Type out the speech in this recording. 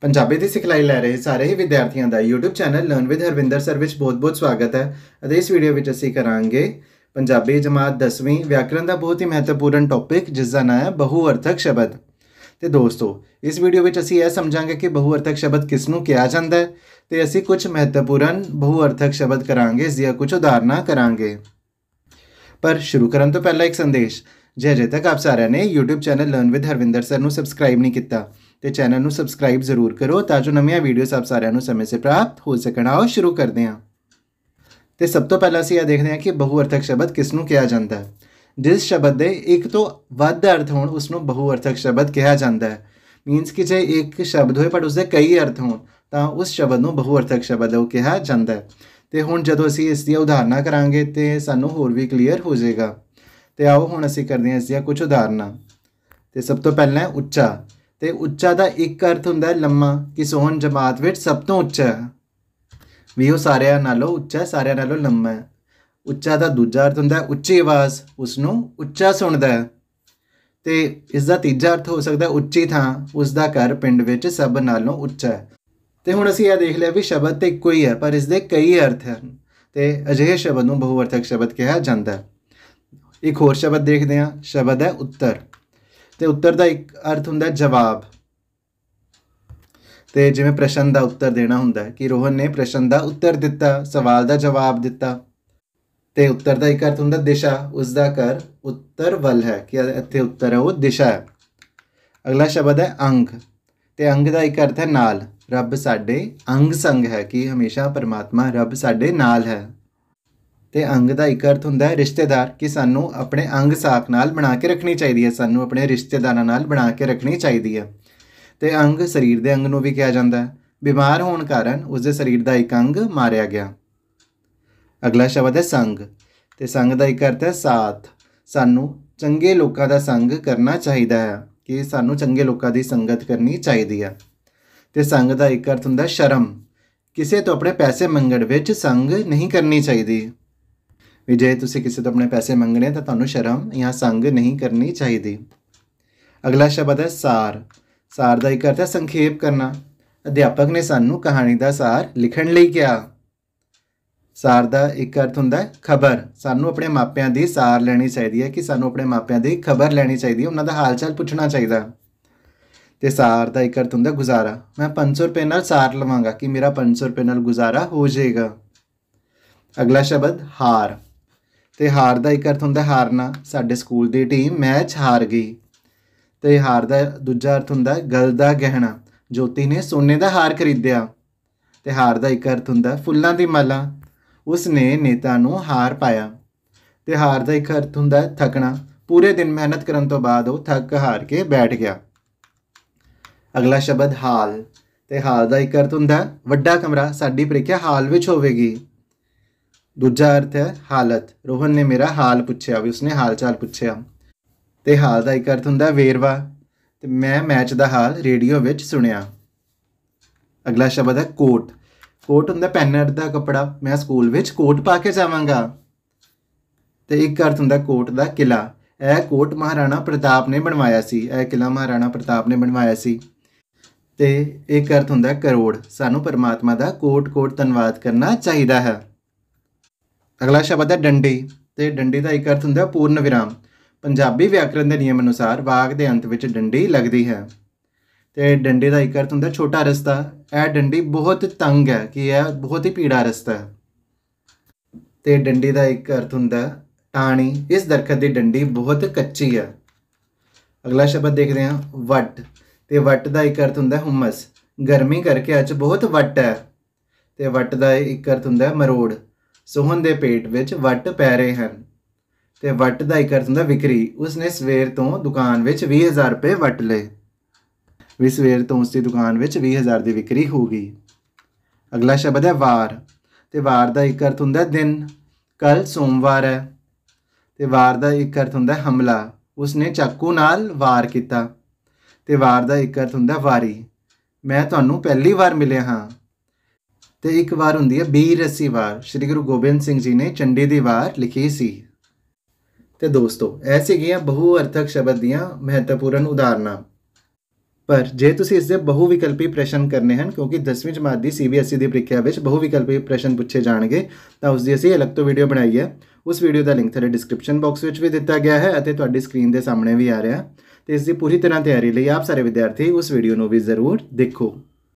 ਪੰਜਾਬੀ ਦੀ ਸਿਖਲਾਈ ਲੈ ਰਹੇ ਸਾਰੇ ਹੀ ਵਿਦਿਆਰਥੀਆਂ ਦਾ YouTube channel learn with Harvinder sir ਵਿੱਚ ਬਹੁਤ-ਬਹੁਤ ਸਵਾਗਤ ਹੈ ਅਤੇ ਇਸ ਵੀਡੀਓ ਵਿੱਚ ਅਸੀਂ ਕਰਾਂਗੇ ਪੰਜਾਬੀ ਜਮਾਤ 10ਵੀਂ ਵਿਆਕਰਨ ਦਾ ਬਹੁਤ ਹੀ ਮਹੱਤਵਪੂਰਨ ਟੌਪਿਕ ਜਿਸ ਦਾ ਨਾਮ ਹੈ ਬਹੁਅਰਥਕ ਸ਼ਬਦ ਤੇ ਦੋਸਤੋ ਇਸ ਵੀਡੀਓ ਵਿੱਚ ਅਸੀਂ ਇਹ ਸਮਝਾਂਗੇ ਕਿ ਬਹੁਅਰਥਕ ਸ਼ਬਦ ਕਿਸ ਨੂੰ ਕਿਹਾ ਜਾਂਦਾ ਹੈ ਤੇ ਅਸੀਂ ਕੁਝ ਮਹੱਤਵਪੂਰਨ ਬਹੁਅਰਥਕ ਸ਼ਬਦ ਕਰਾਂਗੇ ਜਿਸ ਦੀਆਂ ਕੁਝ ਉਦਾਹਰਨਾਂ ਕਰਾਂਗੇ ਪਰ ਸ਼ੁਰੂ ਕਰਨ ਤੋਂ ਪਹਿਲਾਂ ਇੱਕ ਸੰਦੇਸ਼ ਜੇ ਜੇ ਤੱਕ ਆਪ ਸਾਰਿਆਂ ਨੇ YouTube channel learn with Harvinder sir ਨੂੰ ਸਬਸਕ੍ਰਾਈਬ ਨਹੀਂ ਕੀਤਾ ਤੇ ਚੈਨਲ ਨੂੰ ਸਬਸਕ੍ਰਾਈਬ ਜ਼ਰੂਰ ਕਰੋ ਤਾਂ ਜੋ ਨਵੀਆਂ ਵੀਡੀਓਸ ਆਪ ਸਾਰਿਆਂ ਨੂੰ ਸਮੇਂ ਸਿਰ ਪ੍ਰਾਪਤ ਹੋ ਸਕਣ ਆਓ ਸ਼ੁਰੂ ਕਰਦੇ ਹਾਂ ਤੇ ਸਭ ਤੋਂ ਪਹਿਲਾਂ ਅਸੀਂ ਇਹ ਦੇਖਦੇ ਹਾਂ ਕਿ ਬਹੁਅਰਥਕ ਸ਼ਬਦ ਕਿਸ ਨੂੰ ਕਿਹਾ ਜਾਂਦਾ ਹੈ ਜਿਸ ਸ਼ਬਦ ਦੇ ਇੱਕ ਤੋਂ ਵੱਧ ਅਰਥ ਹੋਣ ਉਸ ਨੂੰ ਬਹੁਅਰਥਕ ਸ਼ਬਦ ਕਿਹਾ ਜਾਂਦਾ ਹੈ ਮੀਨਸ ਕਿ ਜੇ ਇੱਕ ਸ਼ਬਦ ਹੋਏ ਪਰ ਉਸ ਦੇ ਕਈ ਅਰਥ ਹੋਣ ਤਾਂ ਉਸ ਸ਼ਬਦ ਨੂੰ ਬਹੁਅਰਥਕ ਸ਼ਬਦ ਉਹ ਕਿਹਾ ਜਾਂਦਾ ਹੈ ਤੇ ਹੁਣ ਜਦੋਂ ਅਸੀਂ ਇਸ ਦੀਆਂ ਉਦਾਹਰਨਾਂ ਕਰਾਂਗੇ ਤੇ ਸਾਨੂੰ ਹੋਰ ਵੀ ਕਲੀਅਰ ਹੋ ਜਾਏਗਾ ਤੇ ਆਓ ਹੁਣ ਅਸੀਂ ਕਰਦੇ ਹਾਂ ਇਸ ਦੀਆਂ ਕੁਝ ਉਦਾਹਰਨਾਂ ਤੇ ਸਭ ਤੋਂ ਪਹਿਲਾਂ ਉੱਚਾ ਤੇ ਉੱਚਾ ਦਾ ਇੱਕ ਅਰਥ ਹੁੰਦਾ ਹੈ ਲੰਮਾ ਕਿ ਸੋਹਣ ਜਮਾਤ ਵਿੱਚ ਸਭ ਤੋਂ ਉੱਚਾ ਹੈ ਵੀ ਉਹ ਸਾਰਿਆਂ ਨਾਲੋਂ ਉੱਚਾ ਹੈ ਸਾਰਿਆਂ ਨਾਲੋਂ ਲੰਮਾ ਹੈ ਉੱਚਾ ਦਾ ਦੂਜਾ ਅਰਥ ਹੁੰਦਾ ਹੈ ਉੱਚੀ ਆਵਾਜ਼ ਉਸ ਨੂੰ ਉੱਚਾ ਸੁਣਦਾ ਹੈ ਤੇ ਇਸ ਦਾ ਤੀਜਾ ਅਰਥ ਹੋ ਸਕਦਾ ਹੈ ਉੱਚੀ ਥਾਂ ਉਸ ਦਾ ਘਰ ਪਿੰਡ ਵਿੱਚ ਸਭ ਨਾਲੋਂ ਉੱਚਾ ਹੈ ਤੇ ਹੁਣ ਅਸੀਂ ਇਹ ਦੇਖ ਲਿਆ ਵੀ ਸ਼ਬਦ ਤੇ ਇੱਕੋ ਹੀ ਹੈ ਪਰ ਇਸ ਦੇ ਕਈ ਅਰਥ ਹਨ ਤੇ ਅਜਿਹੇ ਸ਼ਬਦ ਨੂੰ ਬਹੁਵਰਤਕ ਸ਼ਬਦ ਕਿਹਾ ਜਾਂਦਾ ਹੈ ਇੱਕ ਹੋਰ ਸ਼ਬਦ ਦੇਖਦੇ ਹਾਂ ਸ਼ਬਦ ਹੈ ਉੱਤਰ ਤੇ ਉੱਤਰ ਦਾ ਇੱਕ ਅਰਥ ਹੁੰਦਾ ਜਵਾਬ ਤੇ ਜਿਵੇਂ ਪ੍ਰਸ਼ਨ ਦਾ ਉੱਤਰ ਦੇਣਾ ਹੁੰਦਾ ਹੈ ਕਿ ਰੋਹਨ ਨੇ ਪ੍ਰਸ਼ਨ ਦਾ ਉੱਤਰ ਦਿੱਤਾ ਸਵਾਲ ਦਾ ਜਵਾਬ ਦਿੱਤਾ ਤੇ ਉੱਤਰ ਦਾ ਇੱਕ ਅਰਥ ਹੁੰਦਾ ਦਿਸ਼ਾ ਉਸ ਦਾ ਕਰ ਉੱਤਰ ਵੱਲ ਹੈ ਕਿ ਇੱਥੇ ਉੱਤਰ ਹੈ ਉਹ ਦਿਸ਼ਾ ਹੈ ਅਗਲਾ ਸ਼ਬਦ ਹੈ ਅੰਗ ਤੇ ਅੰਗ ਦਾ ਇੱਕ ਅਰਥ ਹੈ ਨਾਲ ਰੱਬ ਸਾਡੇ ਅੰਗ ਸੰਗ ਹੈ ਕਿ ਹਮੇਸ਼ਾ ਪਰਮਾਤਮਾ ਰੱਬ ਸਾਡੇ ਨਾਲ ਹੈ ਤੇ ਅੰਗ ਦਾ ਇੱਕ ਅਰਥ ਹੁੰਦਾ ਹੈ ਰਿਸ਼ਤੇਦਾਰ ਕਿ ਸਾਨੂੰ ਆਪਣੇ ਅੰਗ ਸਾਖ ਨਾਲ ਬਣਾ ਕੇ ਰੱਖਣੀ ਚਾਹੀਦੀ ਹੈ ਸਾਨੂੰ ਆਪਣੇ ਰਿਸ਼ਤੇਦਾਰਾਂ ਨਾਲ ਬਣਾ ਕੇ ਰੱਖਣੀ ਚਾਹੀਦੀ ਹੈ ਤੇ ਅੰਗ ਸਰੀਰ ਦੇ ਅੰਗ ਨੂੰ ਵੀ ਕਿਹਾ ਜਾਂਦਾ ਹੈ ਬਿਮਾਰ ਹੋਣ ਕਾਰਨ ਉਸ ਦੇ ਸਰੀਰ ਦਾ ਇੱਕ ਅੰਗ ਮਾਰਿਆ ਗਿਆ ਅਗਲਾ ਸ਼ਬਦ ਹੈ ਸੰਗ ਤੇ ਸੰਗ ਦਾ ਇੱਕ ਅਰਥ ਹੈ ਸਾਥ ਸਾਨੂੰ ਚੰਗੇ ਲੋਕਾਂ ਦਾ ਸੰਗ ਕਰਨਾ ਚਾਹੀਦਾ ਹੈ ਕਿ ਸਾਨੂੰ ਚੰਗੇ ਲੋਕਾਂ ਦੀ ਸੰਗਤ ਕਰਨੀ ਚਾਹੀਦੀ ਹੈ ਤੇ ਸੰਗ ਦਾ ਇੱਕ ਅਰਥ ਹੁੰਦਾ ਸ਼ਰਮ ਕਿਸੇ ਤੋਂ ਆਪਣੇ ਪੈਸੇ ਮੰਗਣ ਵਿੱਚ ਸੰਗ ਨਹੀਂ ਕਰਨੀ ਚਾਹੀਦੀ ਵੀ ਜੇ ਤੁਸੀਂ ਕਿਸੇ ਤੋਂ ਆਪਣੇ ਪੈਸੇ ਮੰਗਣੇ ਤਾਂ ਤੁਹਾਨੂੰ ਸ਼ਰਮ ਜਾਂ ਸੰਗ ਨਹੀਂ ਕਰਨੀ ਚਾਹੀਦੀ ਅਗਲਾ ਸ਼ਬਦ ਹੈ ਸਾਰ ਸਾਰ ਦਾ ਇੱਕ ਅਰਥ ਹੈ ਸੰਖੇਪ ਕਰਨਾ ਅਧਿਆਪਕ ਨੇ ਸਾਨੂੰ ਕਹਾਣੀ ਦਾ ਸਾਰ ਲਿਖਣ ਲਈ ਕਿਹਾ ਸਾਰ ਦਾ ਇੱਕ ਅਰਥ ਹੁੰਦਾ ਹੈ ਖਬਰ ਸਾਨੂੰ ਆਪਣੇ ਮਾਪਿਆਂ ਦੀ ਸਾਰ ਲੈਣੀ ਚਾਹੀਦੀ ਹੈ ਕਿ ਸਾਨੂੰ ਆਪਣੇ ਮਾਪਿਆਂ ਦੀ ਖਬਰ ਲੈਣੀ ਚਾਹੀਦੀ ਹੈ ਉਹਨਾਂ ਦਾ ਹਾਲਚਾਲ ਪੁੱਛਣਾ ਚਾਹੀਦਾ ਤੇ ਸਾਰ ਦਾ ਇੱਕ ਅਰਥ ਹੁੰਦਾ ਗੁਜ਼ਾਰਾ ਮੈਂ 500 ਰੁਪਏ ਨਾਲ ਸਾਰ ਲਵਾਂਗਾ ਕਿ ਮੇਰਾ 500 ਰੁਪਏ ਨਾਲ ਗੁਜ਼ਾਰਾ ਹੋ ਜਾਏਗਾ ਅਗਲਾ ਸ਼ਬਦ ਹਾਰ ਤੇ ਹਾਰ ਦਾ ਇੱਕ ਅਰਥ ਹੁੰਦਾ ਹਾਰਨਾ ਸਾਡੇ ਸਕੂਲ ਦੀ ਟੀਮ ਮੈਚ ਹਾਰ ਗਈ ਤੇ ਹਾਰ ਦਾ ਦੂਜਾ ਅਰਥ ਹੁੰਦਾ ਗਲ ਦਾ ਗਹਿਣਾ ਜੋਤੀ ਨੇ ਸੋਨੇ ਦਾ ਹਾਰ ਖਰੀਦਿਆ ਤੇ ਹਾਰ ਦਾ ਇੱਕ ਅਰਥ ਹੁੰਦਾ ਫੁੱਲਾਂ ਦੀ ਮਾਲਾ ਉਸ ਨੇ ਨੇਤਾ ਨੂੰ ਹਾਰ ਪਾਇਆ ਤੇ ਹਾਰ ਦਾ ਇੱਕ ਅਰਥ ਹੁੰਦਾ ਥਕਣਾ ਪੂਰੇ ਦਿਨ ਮਿਹਨਤ ਕਰਨ ਤੋਂ ਬਾਅਦ ਉਹ ਥੱਕ ਹਾਰ ਕੇ ਬੈਠ ਗਿਆ ਅਗਲਾ ਸ਼ਬਦ ਹਾਲ ਤੇ ਹਾਲ ਦਾ ਇੱਕ ਅਰਥ ਹੁੰਦਾ ਵੱਡਾ ਕਮਰਾ ਸਾਡੀ ਪ੍ਰੀਖਿਆ ਹਾਲ ਵਿੱਚ ਹੋਵੇਗੀ ਦੂਜਾ ਅਰਥ ਹੈ ਹਾਲਤ ਰੋਹਨ ਨੇ ਮੇਰਾ ਹਾਲ ਪੁੱਛਿਆ ਵੀ ਉਸਨੇ ਹਾਲਚਾਲ ਪੁੱਛਿਆ ਤੇ ਹਾਲ ਦਾ ਇੱਕ ਅਰਥ ਹੁੰਦਾ ਵੇਰਵਾ ਤੇ ਮੈਂ ਮੈਚ ਦਾ ਹਾਲ ਰੇਡੀਓ ਵਿੱਚ ਸੁਣਿਆ ਅਗਲਾ ਸ਼ਬਦ ਹੈ ਕੋਟ ਕੋਟ ਹੁੰਦਾ ਪੈਨਰ ਦਾ ਕਪੜਾ ਮੈਂ ਸਕੂਲ ਵਿੱਚ ਕੋਟ ਪਾ ਕੇ ਜਾਵਾਂਗਾ ਤੇ ਇੱਕ ਅਰਥ ਹੁੰਦਾ ਕੋਟ ਦਾ ਕਿਲਾ ਇਹ ਕੋਟ ਮਹਾਰਾਣਾ ਪ੍ਰਤਾਪ ਨੇ ਬਣਵਾਇਆ ਸੀ ਇਹ ਕਿਲਾ ਮਹਾਰਾਣਾ ਪ੍ਰਤਾਪ ਨੇ ਬਣਵਾਇਆ ਸੀ ਤੇ ਇੱਕ ਅਰਥ ਹੁੰਦਾ ਕਰੋੜ ਸਾਨੂੰ ਪਰਮਾਤਮਾ ਦਾ ਕੋਟ-ਕੋਟ ਧੰਨਵਾਦ ਕਰਨਾ ਚਾਹੀਦਾ ਹੈ ਅਗਲਾ ਸ਼ਬਦ ਹੈ ਡੰਡੀ ਤੇ ਡੰਡੀ ਦਾ ਇੱਕ ਅਰਥ ਹੁੰਦਾ ਹੈ ਪੂਰਨ ਵਿਰਾਮ ਪੰਜਾਬੀ ਵਿਆਕਰਨ ਦੇ ਨਿਯਮ ਅਨੁਸਾਰ ਵਾਕ ਦੇ ਅੰਤ ਵਿੱਚ ਡੰਡੀ ਲੱਗਦੀ ਹੈ ਤੇ ਡੰਡੀ ਦਾ ਇੱਕ ਅਰਥ ਹੁੰਦਾ ਛੋਟਾ ਰਸਤਾ ਇਹ ਡੰਡੀ ਬਹੁਤ ਤੰਗ ਹੈ ਕਿ ਇਹ ਬਹੁਤ ਹੀ ਪੀੜਾ ਰਸਤਾ ਹੈ ਤੇ ਡੰਡੀ ਦਾ ਇੱਕ ਅਰਥ ਹੁੰਦਾ ਟਾਣੀ ਇਸ ਦਰਖਤ ਦੀ ਡੰਡੀ ਬਹੁਤ ਕੱਚੀ ਹੈ ਅਗਲਾ ਸ਼ਬਦ ਦੇਖਦੇ ਹਾਂ ਵੱਟ ਤੇ ਵੱਟ ਦਾ ਇੱਕ ਅਰਥ ਹੁੰਦਾ ਹਮਸ ਗਰਮੀ ਕਰਕੇ ਅੱਜ ਬਹੁਤ ਵੱਟ ਹੈ ਤੇ ਵੱਟ ਦਾ ਇੱਕ ਅਰਥ ਹੁੰਦਾ ਮਰੋੜ ਸੋਹਨ ਦੇ ਪੇਟ ਵਿੱਚ ਵੱਟ ਪੈ ਰਹੇ ਹਨ ਤੇ ਵੱਟ ਦਾ ਇੱਕ ਅਰਥ ਹੁੰਦਾ ਵਿਕਰੀ ਉਸਨੇ ਸਵੇਰ ਤੋਂ ਦੁਕਾਨ ਵਿੱਚ 20000 ਰੁਪਏ ਵੱਟ ਲਏ ਵੀ ਸਵੇਰ ਤੋਂ ਉਸ ਦੀ ਦੁਕਾਨ ਵਿੱਚ 20000 ਦੀ ਵਿਕਰੀ ਹੋ ਗਈ ਅਗਲਾ ਸ਼ਬਦ ਹੈ ਵਾਰ ਤੇ ਵਾਰ ਦਾ ਇੱਕ ਅਰਥ ਹੁੰਦਾ ਦਿਨ ਕੱਲ ਸੋਮਵਾਰ ਹੈ ਤੇ ਵਾਰ ਦਾ ਇੱਕ ਅਰਥ ਹੁੰਦਾ ਹਮਲਾ ਉਸਨੇ ਚਾਕੂ ਨਾਲ ਵਾਰ ਕੀਤਾ ਤੇ ਵਾਰ ਦਾ ਇੱਕ ਅਰਥ ਹੁੰਦਾ ਵਾਰੀ ਮੈਂ ਤੁਹਾਨੂੰ ਪਹਿਲੀ ਵਾਰ ਮਿਲਿਆ ਹਾਂ ਤੇ ਇੱਕ ਵਾਰ ਹੁੰਦੀ ਹੈ ਬੀਰ ਰਸੀ ਵਾਰ ਸ੍ਰੀ ਗੁਰੂ ਗੋਬਿੰਦ ਸਿੰਘ ਜੀ ਨੇ ਚੰਡੀ ਦੀ ਵਾਰ ਲਿਖੀ ਸੀ ਤੇ ਦੋਸਤੋ ਐਸੇ ਗਿਆ ਬਹੁ ਅਰਥਕ ਸ਼ਬਦ ਦੀਆਂ ਮਹੱਤਵਪੂਰਨ ਉਦਾਹਰਨਾਂ ਪਰ ਜੇ ਤੁਸੀਂ ਇਸ ਦੇ ਬਹੁ ਵਿਕਲਪੀ ਪ੍ਰਸ਼ਨ ਕਰਨੇ ਹਨ ਕਿਉਂਕਿ 10ਵੀਂ ਜਮਾਤ ਦੀ ਸੀਬੀਐਸਈ ਦੀ ਪ੍ਰੀਖਿਆ ਵਿੱਚ ਬਹੁ ਵਿਕਲਪੀ ਪ੍ਰਸ਼ਨ ਪੁੱਛੇ ਜਾਣਗੇ ਤਾਂ ਉਸ ਦੀ ਅਸੀਂ ਅਲੱਗ ਤੋਂ ਵੀਡੀਓ ਬਣਾਈ ਹੈ ਉਸ ਵੀਡੀਓ ਦਾ ਲਿੰਕ ਤੁਹਾਡੇ ਡਿਸਕ੍ਰਿਪਸ਼ਨ ਬਾਕਸ ਵਿੱਚ ਵੀ ਦਿੱਤਾ ਗਿਆ ਹੈ ਅਤੇ ਤੁਹਾਡੀ ਸਕਰੀਨ ਦੇ ਸਾਹਮਣੇ ਵੀ ਆ ਰਿਹਾ ਤੇ ਇਸ ਦੀ ਪੂਰੀ ਤਰ੍ਹਾਂ ਤਿਆਰੀ ਲਈ ਆਪ ਸਾਰੇ ਵਿਦਿਆਰਥੀ ਉਸ ਵੀਡੀਓ ਨੂੰ ਵੀ ਜ਼ਰੂਰ ਦੇਖੋ